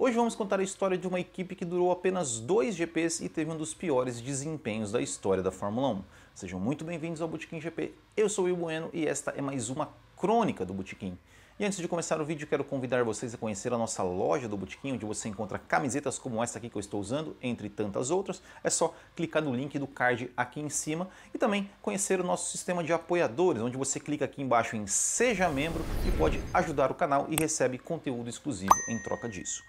Hoje vamos contar a história de uma equipe que durou apenas dois GPs e teve um dos piores desempenhos da história da Fórmula 1. Sejam muito bem-vindos ao Botequim GP. Eu sou o Will Bueno e esta é mais uma crônica do Botequim. E antes de começar o vídeo, quero convidar vocês a conhecer a nossa loja do Botequim, onde você encontra camisetas como essa aqui que eu estou usando, entre tantas outras. É só clicar no link do card aqui em cima e também conhecer o nosso sistema de apoiadores, onde você clica aqui embaixo em Seja Membro e pode ajudar o canal e recebe conteúdo exclusivo em troca disso.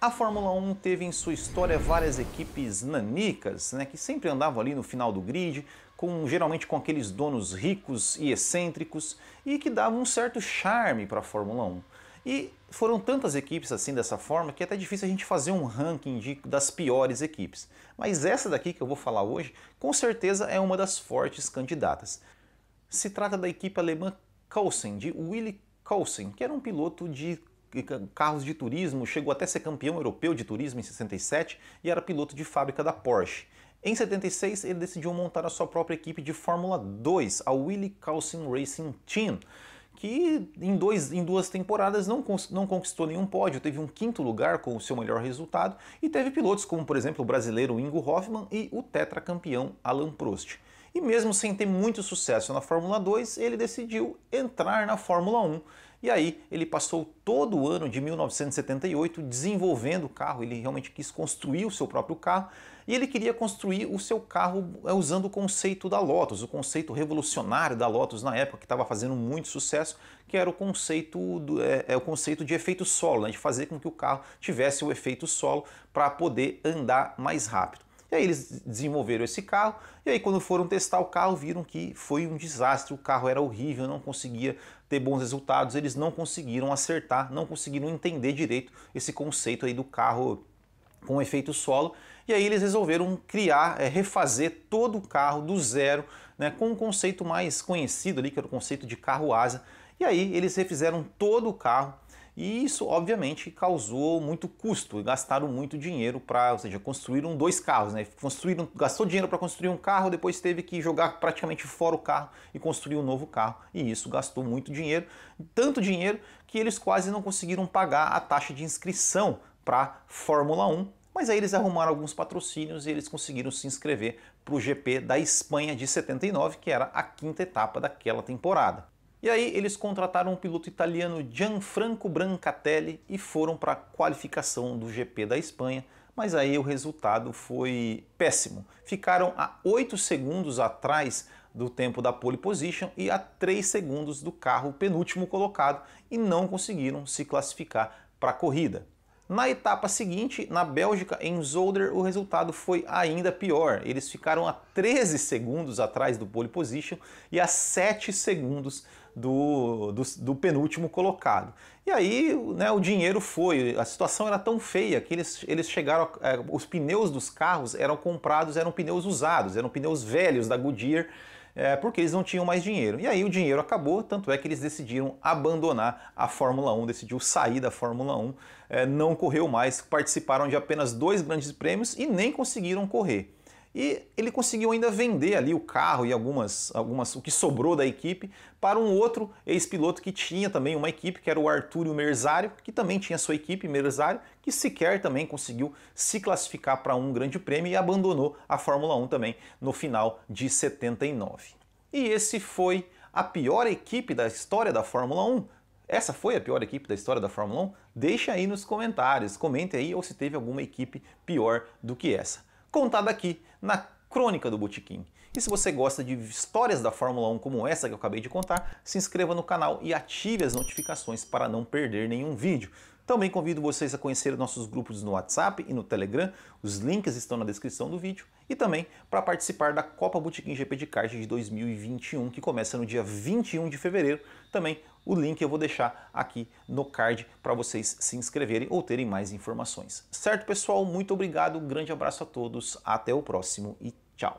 A Fórmula 1 teve em sua história várias equipes nanicas, né, que sempre andavam ali no final do grid, com geralmente com aqueles donos ricos e excêntricos e que davam um certo charme para a Fórmula 1. E foram tantas equipes assim dessa forma que é até difícil a gente fazer um ranking de, das piores equipes. Mas essa daqui que eu vou falar hoje, com certeza é uma das fortes candidatas. Se trata da equipe alemã Coulson, de Willy Coulson, que era um piloto de carros de turismo, chegou até ser campeão europeu de turismo em 67 e era piloto de fábrica da Porsche. Em 76, ele decidiu montar a sua própria equipe de Fórmula 2, a Willy Carlson Racing Team, que em, dois, em duas temporadas não, não conquistou nenhum pódio, teve um quinto lugar com o seu melhor resultado e teve pilotos como, por exemplo, o brasileiro Ingo Hoffmann e o tetracampeão Alain Prost. E mesmo sem ter muito sucesso na Fórmula 2, ele decidiu entrar na Fórmula 1 e aí ele passou todo o ano de 1978 desenvolvendo o carro, ele realmente quis construir o seu próprio carro e ele queria construir o seu carro eh, usando o conceito da Lotus, o conceito revolucionário da Lotus na época que estava fazendo muito sucesso, que era o conceito do, é, é o conceito de efeito solo, né, de fazer com que o carro tivesse o efeito solo para poder andar mais rápido. E aí eles desenvolveram esse carro, e aí quando foram testar o carro, viram que foi um desastre, o carro era horrível, não conseguia ter bons resultados, eles não conseguiram acertar, não conseguiram entender direito esse conceito aí do carro com efeito solo, e aí eles resolveram criar, é, refazer todo o carro do zero, né, com um conceito mais conhecido ali, que era o conceito de carro asa, e aí eles refizeram todo o carro, e isso, obviamente, causou muito custo, gastaram muito dinheiro para, ou seja, construíram dois carros, né? Construíram, gastou dinheiro para construir um carro, depois teve que jogar praticamente fora o carro e construir um novo carro. E isso gastou muito dinheiro, tanto dinheiro que eles quase não conseguiram pagar a taxa de inscrição para Fórmula 1. Mas aí eles arrumaram alguns patrocínios e eles conseguiram se inscrever para o GP da Espanha de 79, que era a quinta etapa daquela temporada. E aí eles contrataram o piloto italiano Gianfranco Brancatelli e foram para a qualificação do GP da Espanha, mas aí o resultado foi péssimo. Ficaram a 8 segundos atrás do tempo da pole position e a 3 segundos do carro penúltimo colocado e não conseguiram se classificar para a corrida. Na etapa seguinte, na Bélgica, em Zolder, o resultado foi ainda pior. Eles ficaram a 13 segundos atrás do pole position e a 7 segundos do, do, do penúltimo colocado. E aí né, o dinheiro foi, a situação era tão feia que eles, eles chegaram, é, os pneus dos carros eram comprados, eram pneus usados, eram pneus velhos da Goodyear, é, porque eles não tinham mais dinheiro. E aí o dinheiro acabou, tanto é que eles decidiram abandonar a Fórmula 1, decidiu sair da Fórmula 1, é, não correu mais, participaram de apenas dois grandes prêmios e nem conseguiram correr. E ele conseguiu ainda vender ali o carro e algumas, algumas o que sobrou da equipe para um outro ex-piloto que tinha também uma equipe, que era o Arturo Merzário, que também tinha sua equipe Merzário, que sequer também conseguiu se classificar para um grande prêmio e abandonou a Fórmula 1 também no final de 79. E esse foi a pior equipe da história da Fórmula 1, essa foi a pior equipe da história da Fórmula 1? Deixa aí nos comentários, comente aí ou se teve alguma equipe pior do que essa contada aqui na Crônica do Botequim. E se você gosta de histórias da Fórmula 1 como essa que eu acabei de contar, se inscreva no canal e ative as notificações para não perder nenhum vídeo. Também convido vocês a conhecer nossos grupos no WhatsApp e no Telegram, os links estão na descrição do vídeo, e também para participar da Copa Botequim GP de Kart de 2021, que começa no dia 21 de fevereiro. Também o link eu vou deixar aqui no card para vocês se inscreverem ou terem mais informações. Certo, pessoal? Muito obrigado, um grande abraço a todos, até o próximo e tchau!